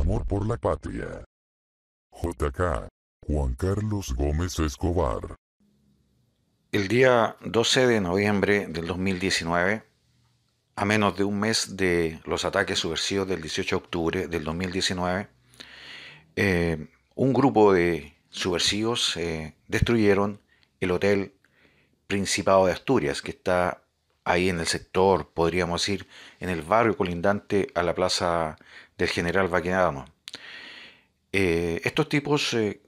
Amor por la patria. JK. Juan Carlos Gómez Escobar. El día 12 de noviembre del 2019, a menos de un mes de los ataques subversivos del 18 de octubre del 2019, eh, un grupo de subversivos eh, destruyeron el hotel Principado de Asturias, que está ahí en el sector, podríamos decir, en el barrio colindante a la Plaza del general Baquedama. Eh, estos tipos eh,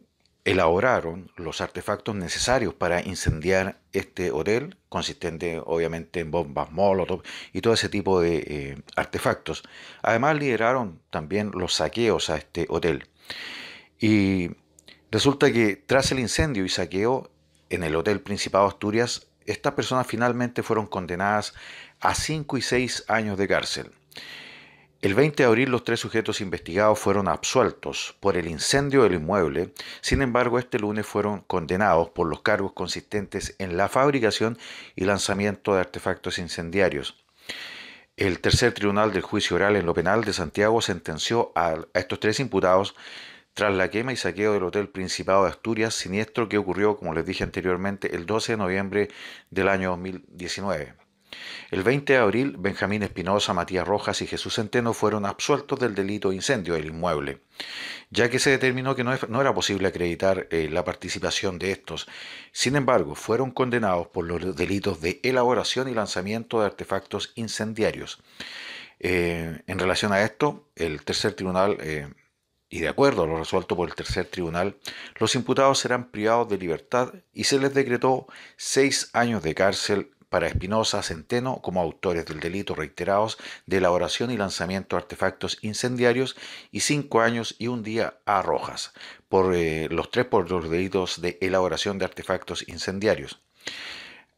elaboraron los artefactos necesarios para incendiar este hotel, consistente obviamente en bombas Molotov y todo ese tipo de eh, artefactos. Además lideraron también los saqueos a este hotel. Y resulta que tras el incendio y saqueo en el Hotel Principado Asturias, estas personas finalmente fueron condenadas a 5 y 6 años de cárcel. El 20 de abril los tres sujetos investigados fueron absueltos por el incendio del inmueble, sin embargo este lunes fueron condenados por los cargos consistentes en la fabricación y lanzamiento de artefactos incendiarios. El tercer tribunal del juicio oral en lo penal de Santiago sentenció a, estos tres imputados tras la quema y saqueo del Hotel Principado de Asturias, siniestro que ocurrió, como les dije anteriormente, el 12 de noviembre del año 2019. El 20 de abril, Benjamín Espinosa, Matías Rojas y Jesús Centeno fueron absueltos del delito de incendio del inmueble, ya que se determinó que no, era posible acreditar eh, la participación de estos. Sin embargo, fueron condenados por los delitos de elaboración y lanzamiento de artefactos incendiarios. Eh, en relación a esto, el tercer tribunal... Eh, y de acuerdo a lo resuelto por el tercer tribunal, los imputados serán privados de libertad y se les decretó seis años de cárcel para Espinosa Centeno como autores del delito reiterados de elaboración y lanzamiento de artefactos incendiarios y cinco años y un día a Rojas, por eh, los tres por los delitos de elaboración de artefactos incendiarios.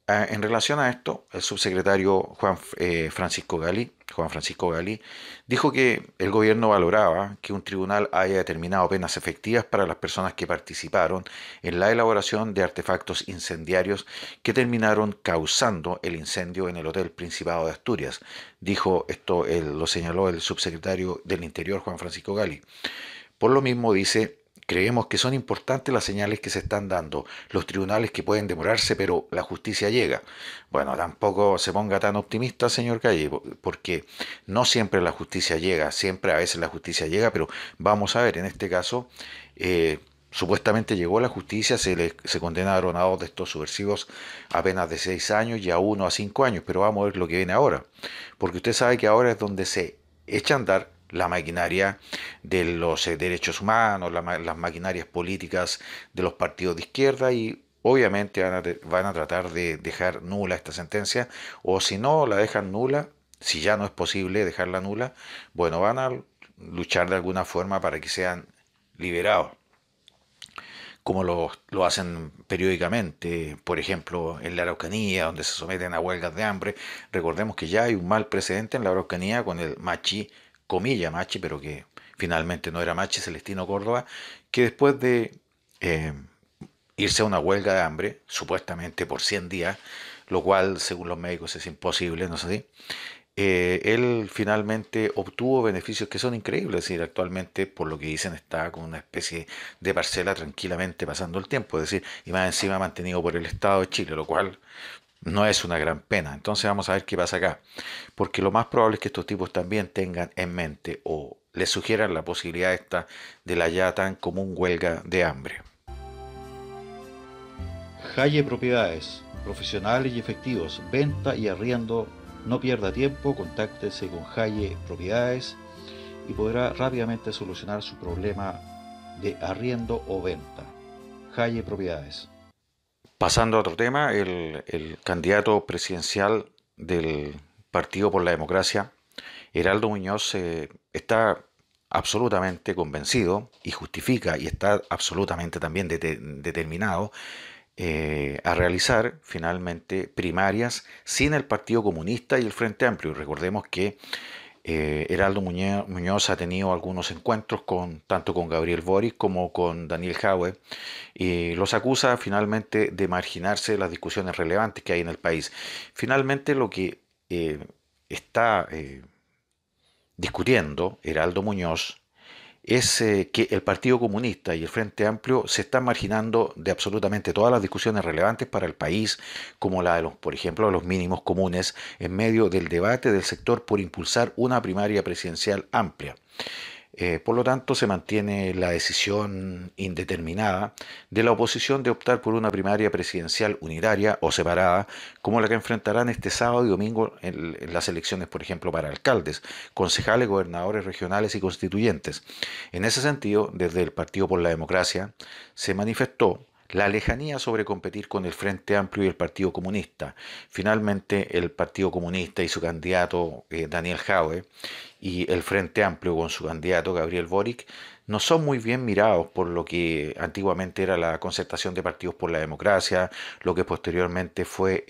Ah, en relación a esto, el subsecretario Juan eh, Francisco Gali, Juan Francisco Gali, dijo que el gobierno valoraba que un tribunal haya determinado penas efectivas para las personas que participaron en la elaboración de artefactos incendiarios que terminaron causando el incendio en el Hotel Principado de Asturias. Dijo esto, lo señaló el subsecretario del Interior Juan Francisco Gali. Por lo mismo dice Creemos que son importantes las señales que se están dando, los tribunales que pueden demorarse, pero la justicia llega. Bueno, tampoco se ponga tan optimista, señor Calle, porque no siempre la justicia llega, siempre a veces la justicia llega, pero vamos a ver, en este caso, eh, supuestamente llegó la justicia, se, le, se condenaron a dos de estos subversivos a de seis años y a uno a cinco años, pero vamos a ver lo que viene ahora, porque usted sabe que ahora es donde se echa a andar la maquinaria de los eh, derechos humanos, las maquinarias políticas de los partidos de izquierda y obviamente van a, tratar de dejar nula esta sentencia o si no la dejan nula, si ya no es posible dejarla nula, bueno, van a luchar de alguna forma para que sean liberados como lo, lo, hacen periódicamente, por ejemplo, en la Araucanía, donde se someten a huelgas de hambre. Recordemos que ya hay un mal precedente en la Araucanía con el machi comilla Machi, pero que finalmente no era Machi, Celestino Córdoba, que después de eh, irse a una huelga de hambre, supuestamente por 100 días, lo cual según los médicos es imposible, ¿no sé si, eh, él finalmente obtuvo beneficios que son increíbles, es decir, actualmente por lo que dicen está con una especie de parcela tranquilamente pasando el tiempo, es decir, y más encima mantenido por el Estado de Chile, lo cual no es una gran pena. Entonces vamos a ver qué pasa acá. Porque lo más probable es que estos tipos también tengan en mente o les sugieran la posibilidad esta de la ya tan común huelga de hambre. Jalle Propiedades, profesionales y efectivos, venta y arriendo. No pierda tiempo, contáctese con Jalle Propiedades y podrá rápidamente solucionar su problema de arriendo o venta. Jalle Propiedades. Pasando a otro tema, el, candidato presidencial del Partido por la Democracia, Heraldo Muñoz, eh, está absolutamente convencido y justifica y está absolutamente también determinado eh, a realizar finalmente primarias sin el Partido Comunista y el Frente Amplio. Recordemos que eh, Heraldo Muñoz ha tenido algunos encuentros con, tanto con Gabriel Boris como con Daniel Jaue y los acusa finalmente de marginarse las discusiones relevantes que hay en el país. Finalmente lo que eh, está eh, discutiendo Heraldo Muñoz es eh, que el Partido Comunista y el Frente Amplio se están marginando de absolutamente todas las discusiones relevantes para el país, como la de los, por ejemplo, los mínimos comunes, en medio del debate del sector por impulsar una primaria presidencial amplia. Eh, por lo tanto, se mantiene la decisión indeterminada de la oposición de optar por una primaria presidencial unitaria o separada, como la que enfrentarán este sábado y domingo en, en las elecciones, por ejemplo, para alcaldes, concejales, gobernadores regionales y constituyentes. En ese sentido, desde el Partido por la Democracia se manifestó la lejanía sobre competir con el Frente Amplio y el Partido Comunista. Finalmente, el Partido Comunista y su candidato eh, Daniel Jaue y el Frente Amplio con su candidato Gabriel Boric no son muy bien mirados por lo que antiguamente era la concertación de partidos por la democracia, lo que posteriormente fue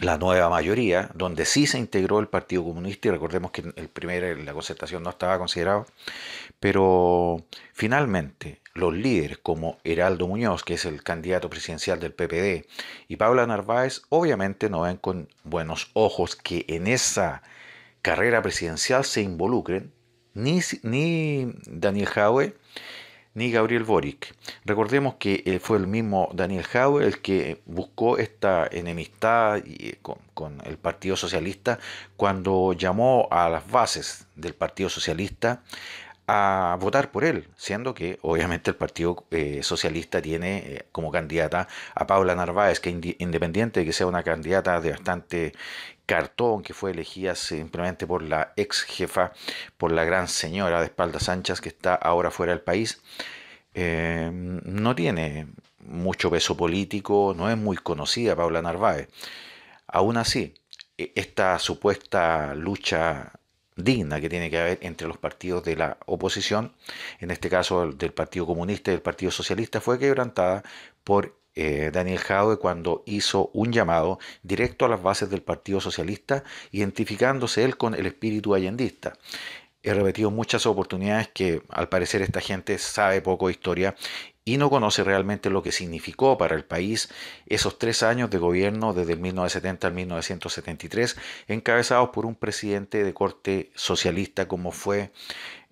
la nueva mayoría, donde sí se integró el Partido Comunista, y recordemos que el primer, la concertación no estaba considerado, pero finalmente los líderes como Heraldo Muñoz, que es el candidato presidencial del PPD, y Paula Narváez, obviamente no ven con buenos ojos que en esa carrera presidencial se involucren ni, ni Daniel Jaue ni Gabriel Boric. Recordemos que eh, fue el mismo Daniel Jaue el que buscó esta enemistad eh, con el Partido Socialista cuando llamó a las bases del Partido Socialista a votar por él, siendo que obviamente el Partido eh, Socialista tiene eh, como candidata a Paula Narváez, que independiente de que sea una candidata de bastante cartón, que fue elegida simplemente por la ex jefa, por la gran señora de espaldas anchas que está ahora fuera del país, em, no tiene mucho peso político, no es muy conocida Paula Narváez. Aún así, e-, esta supuesta lucha digna que tiene que haber entre los partidos de la oposición, en este caso del Partido Comunista y del Partido Socialista, fue quebrantada por eh, Daniel Jadwe cuando hizo un llamado directo a las bases del Partido Socialista, identificándose él con el espíritu allendista. He repetido muchas oportunidades que al parecer esta gente sabe poco de historia y no conoce realmente lo que significó para el país esos tres años de gobierno desde 1970 al 1973, encabezados por un presidente de corte socialista como fue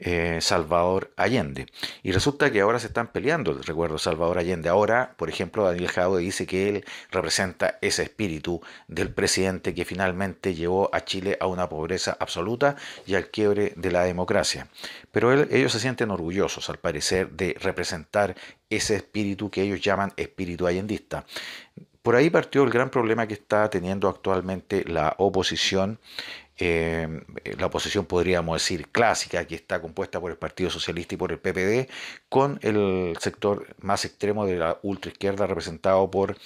eh, Salvador Allende. Y resulta que ahora se están peleando, el recuerdo, Salvador Allende. Ahora, por ejemplo, Daniel Jaude dice que él representa ese espíritu del presidente que finalmente llevó a Chile a una pobreza absoluta y al quiebre de la democracia. Pero ellos se sienten orgullosos, al parecer, de representar ese espíritu que ellos llaman espíritu allendista por ahí partió el gran problema que está teniendo actualmente la oposición eh, la oposición, podríamos decir, clásica, que está compuesta por el Partido Socialista y por el PPD, con el sector más extremo de la ultraizquierda representado por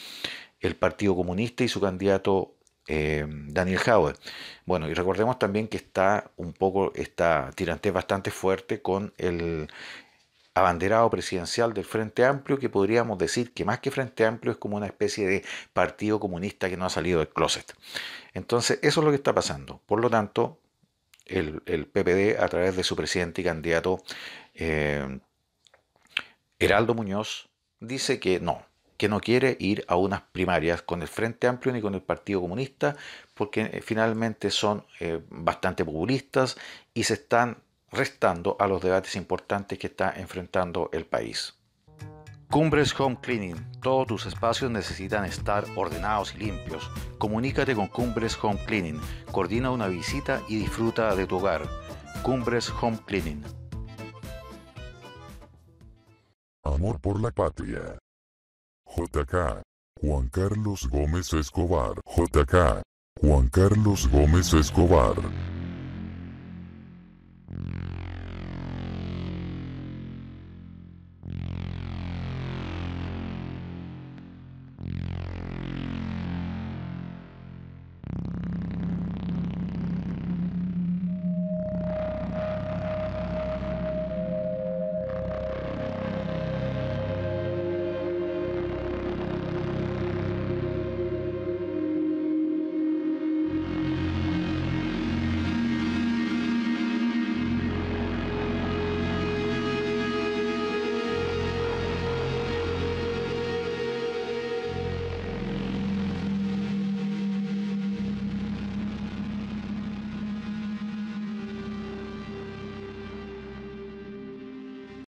el Partido Comunista y su candidato eh, Daniel Howard. Bueno, y recordemos también que está un poco, está tirante bastante fuerte con el, abanderado presidencial del Frente Amplio, que podríamos decir que más que Frente Amplio es como una especie de partido comunista que no ha salido del closet. Entonces, eso es lo que está pasando. Por lo tanto, el, PPD, a través de su presidente y candidato eh, Heraldo Muñoz, dice que no, que no quiere ir a unas primarias con el Frente Amplio ni con el Partido Comunista, porque eh, finalmente son eh, bastante populistas y se están restando a los debates importantes que está enfrentando el país. Cumbres Home Cleaning. Todos tus espacios necesitan estar ordenados y limpios. Comunícate con Cumbres Home Cleaning. Coordina una visita y disfruta de tu hogar. Cumbres Home Cleaning. Amor por la patria. JK. Juan Carlos Gómez Escobar. JK. Juan Carlos Gómez Escobar.